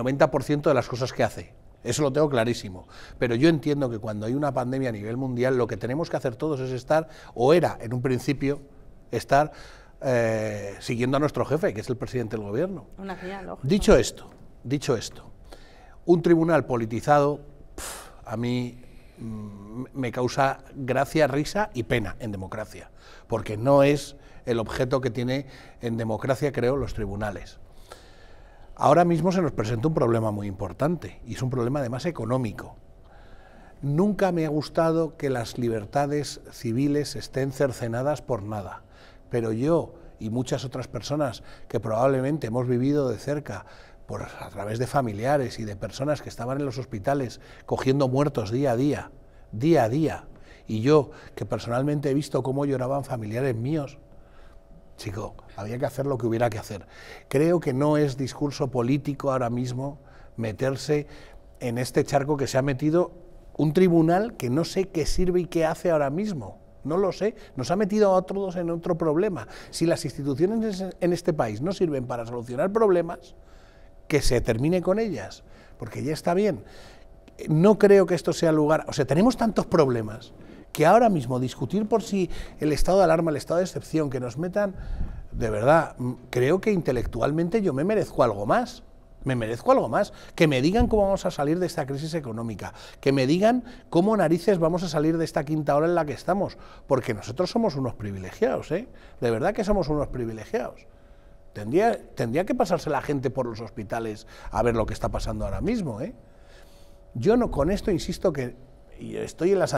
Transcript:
90% de las cosas que hace. Eso lo tengo clarísimo. Pero yo entiendo que cuando hay una pandemia a nivel mundial, lo que tenemos que hacer todos es estar, o era en un principio, estar eh, siguiendo a nuestro jefe, que es el presidente del gobierno. dicho esto, dicho esto, un tribunal politizado a mí mm, me causa gracia, risa y pena en democracia, porque no es el objeto que tiene en democracia, creo, los tribunales. Ahora mismo se nos presenta un problema muy importante y es un problema además económico. Nunca me ha gustado que las libertades civiles estén cercenadas por nada, pero yo y muchas otras personas que probablemente hemos vivido de cerca por, a través de familiares y de personas que estaban en los hospitales cogiendo muertos día a día, día a día, y yo que personalmente he visto cómo lloraban familiares míos, chico, había que hacer lo que hubiera que hacer. Creo que no es discurso político ahora mismo meterse en este charco que se ha metido un tribunal que no sé qué sirve y qué hace ahora mismo. No lo sé, nos ha metido a todos en otro problema. Si las instituciones en este país no sirven para solucionar problemas, que se termine con ellas, porque ya está bien. No creo que esto sea lugar, o sea, tenemos tantos problemas que ahora mismo discutir por si el estado de alarma, el estado de excepción, que nos metan, de verdad, mm, creo que intelectualmente yo me merezco algo más. Me merezco algo más. Que me digan cómo vamos a salir de esta crisis económica. Que me digan cómo narices vamos a salir de esta quinta hora en la que estamos. Porque nosotros somos unos privilegiados, ¿eh? De verdad que somos unos privilegiados. Tendría, tendría que pasarse la gente por los hospitales a ver lo que está pasando ahora mismo, ¿eh? Yo no con esto insisto que estoy en las